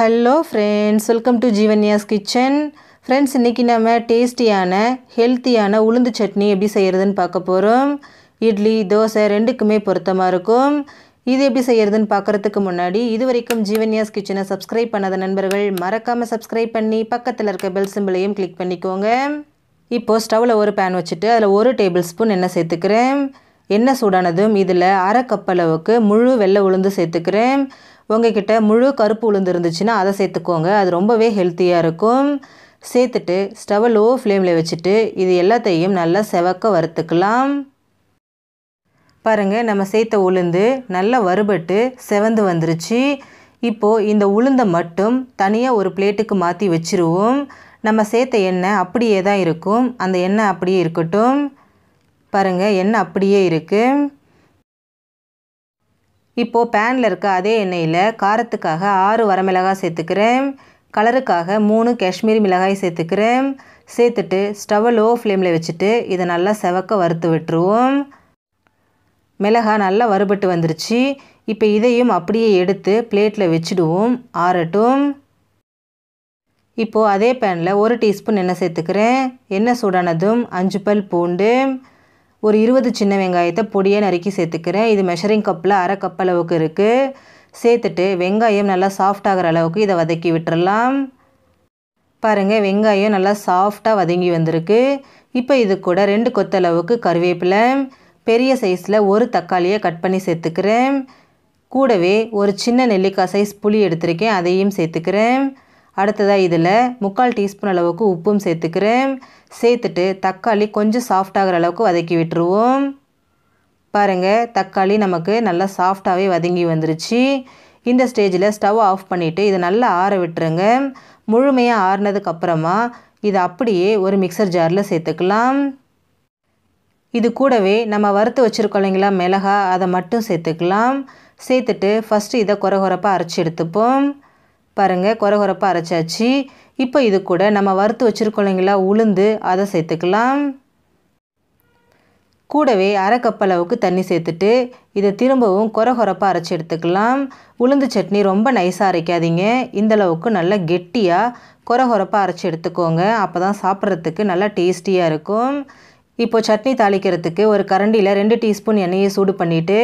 hello friends welcome to Jeevanya's kitchen friends இன்றைக்கி நம்ம டேஸ்டியான ஹெல்த்தியான உளுந்து சட்னி எப்படி செய்கிறதுன்னு பார்க்க போகிறோம் இட்லி தோசை ரெண்டுக்குமே பொருத்தமாக இருக்கும் இது எப்படி செய்கிறதுன்னு பார்க்குறதுக்கு முன்னாடி இது வரைக்கும் ஜீவன்யாஸ் கிச்சனை சப்ஸ்கிரைப் பண்ணாத நண்பர்கள் மறக்காமல் சப்ஸ்கிரைப் பண்ணி பக்கத்தில் இருக்க பெல் சிம்பிளையும் கிளிக் பண்ணிக்கோங்க இப்போது ஸ்டவ்வில் ஒரு பேன் வச்சுட்டு அதில் ஒரு டேபிள் ஸ்பூன் எண்ணெய் சேர்த்துக்கிறேன் எண்ணெய் சூடானதும் இதில் அரை கப் அளவுக்கு முழு வெள்ளை உளுந்து சேர்த்துக்கிறேன் உங்ககிட்ட முழு கருப்பு உளுந்து இருந்துச்சுன்னா அதை சேர்த்துக்கோங்க அது ரொம்பவே ஹெல்த்தியாக இருக்கும் சேர்த்துட்டு ஸ்டவ் லோ ஃப்ளேமில் வச்சுட்டு இது எல்லாத்தையும் நல்லா செவக்க வறுத்துக்கலாம் பாருங்கள் நம்ம சேர்த்த உளுந்து நல்லா வறுபட்டு செவந்து வந்துருச்சு இப்போது இந்த உளுந்தை மட்டும் தனியாக ஒரு பிளேட்டுக்கு மாற்றி வச்சுருவோம் நம்ம சேர்த்த எண்ணெய் அப்படியே தான் இருக்கும் அந்த எண்ணெய் அப்படியே இருக்கட்டும் பாருங்கள் எண்ணெய் அப்படியே இருக்குது இப்போது பேனில் இருக்க அதே எண்ணெயில் காரத்துக்காக ஆறு வரமிளகாய் சேர்த்துக்கிறேன் கலருக்காக மூணு காஷ்மீரி மிளகாய் சேர்த்துக்கிறேன் சேர்த்துட்டு ஸ்டவ்வை லோ ஃப்ளேமில் வச்சுட்டு இதை நல்லா செவக்க வறுத்து விட்டுருவோம் மிளகாய் நல்லா வறுபட்டு வந்துருச்சு இப்போ இதையும் அப்படியே எடுத்து பிளேட்டில் வச்சுடுவோம் ஆறட்டும் இப்போது அதே பேனில் ஒரு டீஸ்பூன் எண்ணெய் சேர்த்துக்கிறேன் எண்ணெய் சூடானதும் அஞ்சு பல் பூண்டு ஒரு இருபது சின்ன வெங்காயத்தை பொடியாக நறுக்கி சேர்த்துக்கிறேன் இது மெஷரிங் கப்பில் அரை கப் அளவுக்கு இருக்குது சேர்த்துட்டு வெங்காயம் நல்லா சாஃப்டாகிற அளவுக்கு இதை வதக்கி விட்டுறலாம் பாருங்கள் வெங்காயம் நல்லா சாஃப்டாக வதங்கி வந்திருக்கு இப்போ இது கூட ரெண்டு கொத்தளவுக்கு கருவேப்பிலை பெரிய சைஸில் ஒரு தக்காளியை கட் பண்ணி சேர்த்துக்கிறேன் கூடவே ஒரு சின்ன நெல்லிக்காய் சைஸ் புளி எடுத்திருக்கேன் அதையும் சேர்த்துக்கிறேன் அடுத்ததாக இதில் முக்கால் டீஸ்பூன் அளவுக்கு உப்பும் சேர்த்துக்கிறேன் சேர்த்துட்டு தக்காளி கொஞ்சம் சாஃப்டாகிற அளவுக்கு வதக்கி விட்டுருவோம் பாருங்கள் தக்காளி நமக்கு நல்லா சாஃப்டாகவே வதங்கி வந்துருச்சு இந்த ஸ்டேஜில் ஸ்டவ் ஆஃப் பண்ணிவிட்டு இதை நல்லா ஆற விட்டுருங்க முழுமையாக ஆறினதுக்கப்புறமா இதை அப்படியே ஒரு மிக்சர் ஜாரில் சேர்த்துக்கலாம் இது கூடவே நம்ம வறுத்து வச்சுருக்கோங்களா இல்லைங்களா மிளகா அதை மட்டும் சேர்த்துக்கலாம் சேர்த்துட்டு ஃபஸ்ட்டு இதை குறை குறப்பாக அரைச்சி எடுத்துப்போம் பாருங்கள் குறகுறப்பாக அரைச்சாச்சு இப்போ இது கூட நம்ம வறுத்து வச்சுருக்கோம் உளுந்து அதை சேர்த்துக்கலாம் கூடவே அரை கப் அளவுக்கு தண்ணி சேர்த்துட்டு இதை திரும்பவும் குறகுறப்பாக அரைச்சி எடுத்துக்கலாம் உளுந்து சட்னி ரொம்ப நைஸாக அரைக்காதீங்க இந்தளவுக்கு நல்லா கெட்டியாக குறகுறப்பாக அரைச்சி எடுத்துக்கோங்க அப்போ தான் சாப்பிட்றதுக்கு நல்லா டேஸ்டியாக இருக்கும் இப்போது சட்னி தாளிக்கிறதுக்கு ஒரு கரண்டியில் ரெண்டு டீஸ்பூன் எண்ணெயை சூடு பண்ணிவிட்டு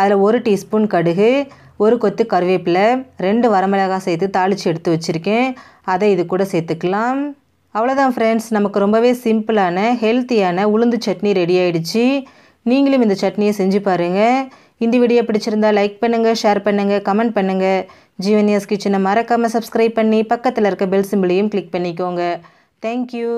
அதில் ஒரு டீஸ்பூன் கடுகு ஒரு கொத்து கருவேப்பிலை ரெண்டு வரமிளகாய் சேர்த்து தாளித்து எடுத்து வச்சுருக்கேன் அதை இது கூட சேர்த்துக்கலாம் அவ்வளோதான் ஃப்ரெண்ட்ஸ் நமக்கு ரொம்பவே சிம்பிளான ஹெல்த்தியான உளுந்து சட்னி ரெடி ஆகிடுச்சு நீங்களும் இந்த சட்னியை செஞ்சு பாருங்கள் இந்த வீடியோ பிடிச்சிருந்தா லைக் பண்ணுங்கள் ஷேர் பண்ணுங்கள் கமெண்ட் பண்ணுங்கள் ஜீவனியாஸ் கிச்சனை மறக்காமல் சப்ஸ்கிரைப் பண்ணி பக்கத்தில் இருக்க பெல் சிம்பிளையும் கிளிக் பண்ணிக்கோங்க தேங்க்யூ